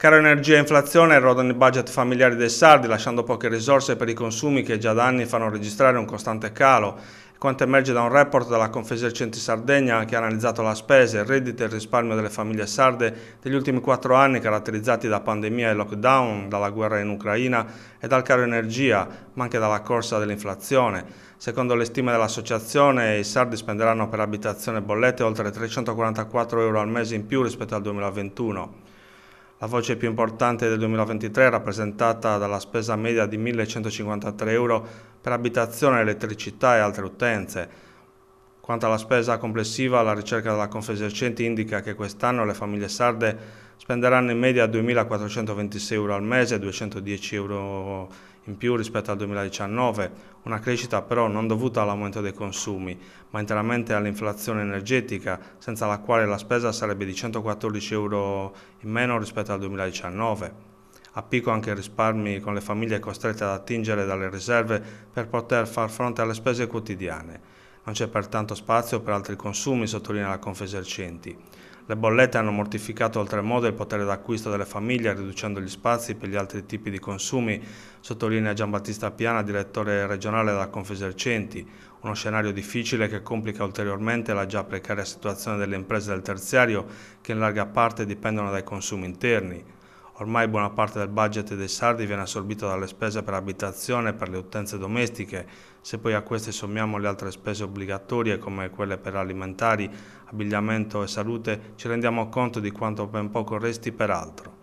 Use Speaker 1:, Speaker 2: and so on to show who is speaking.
Speaker 1: Caro energia e inflazione rodono i budget familiari dei sardi, lasciando poche risorse per i consumi che già da anni fanno registrare un costante calo. Quanto emerge da un report della Confesercenti Sardegna che ha analizzato la spesa, il reddito e il risparmio delle famiglie sarde degli ultimi quattro anni caratterizzati da pandemia e lockdown, dalla guerra in Ucraina e dal caro energia, ma anche dalla corsa dell'inflazione. Secondo le stime dell'associazione i sardi spenderanno per abitazione e bollette oltre 344 euro al mese in più rispetto al 2021. La voce più importante del 2023 è rappresentata dalla spesa media di 1.153 euro per abitazione, elettricità e altre utenze. Quanto alla spesa complessiva, la ricerca della Confesercenti indica che quest'anno le famiglie sarde spenderanno in media 2.426 euro al mese, 210 euro in più rispetto al 2019, una crescita però non dovuta all'aumento dei consumi, ma interamente all'inflazione energetica, senza la quale la spesa sarebbe di 114 euro in meno rispetto al 2019. A picco anche i risparmi con le famiglie costrette ad attingere dalle riserve per poter far fronte alle spese quotidiane. Non c'è pertanto spazio per altri consumi, sottolinea la Confesercenti. Le bollette hanno mortificato oltremodo il potere d'acquisto delle famiglie, riducendo gli spazi per gli altri tipi di consumi, sottolinea Giambattista Piana, direttore regionale della Confesercenti. Uno scenario difficile che complica ulteriormente la già precaria situazione delle imprese del terziario, che in larga parte dipendono dai consumi interni. Ormai buona parte del budget dei sardi viene assorbito dalle spese per abitazione e per le utenze domestiche, se poi a queste sommiamo le altre spese obbligatorie come quelle per alimentari, abbigliamento e salute ci rendiamo conto di quanto ben poco resti per altro.